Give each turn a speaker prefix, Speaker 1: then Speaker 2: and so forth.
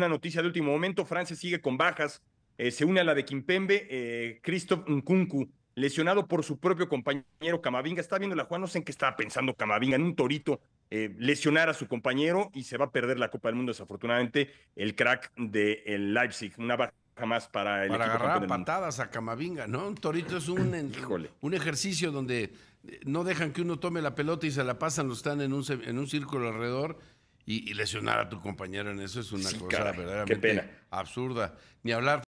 Speaker 1: Una noticia de último momento, Francia sigue con bajas, eh, se une a la de Kimpembe, eh, Christophe Nkunku, lesionado por su propio compañero Camavinga. Está viendo la Juan, no sé en qué estaba pensando Camavinga, en un torito, eh, lesionar a su compañero y se va a perder la Copa del Mundo, desafortunadamente, el crack de el Leipzig, una baja más para el para agarrar
Speaker 2: patadas a Camavinga, ¿no? Un torito es un, un ejercicio donde eh, no dejan que uno tome la pelota y se la pasan, lo están en un, en un círculo alrededor y, lesionar a tu compañero en eso es una cosa verdaderamente absurda. Ni hablar.